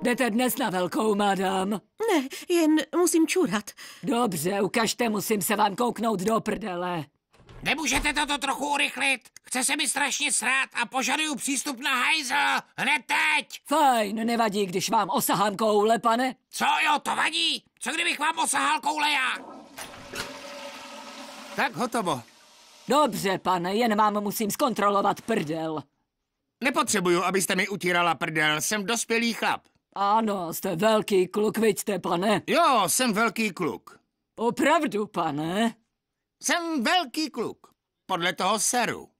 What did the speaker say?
Jdete dnes na velkou, madam? Ne, jen musím čurat. Dobře, ukažte, musím se vám kouknout do prdele. Nemůžete toto trochu urychlit? Chce se mi strašně srát a požaduju přístup na hajzl hned teď! Fajn, nevadí, když vám osahám koule, pane? Co jo, to vadí? Co kdybych vám osahal koule já? Tak hotovo. Dobře, pane, jen vám musím zkontrolovat prdel. Nepotřebuju, abyste mi utírala prdel, jsem dospělý chlap. Ano, jste velký kluk, vidíte, pane. Jo, jsem velký kluk. Opravdu, pane? Jsem velký kluk. Podle toho seru.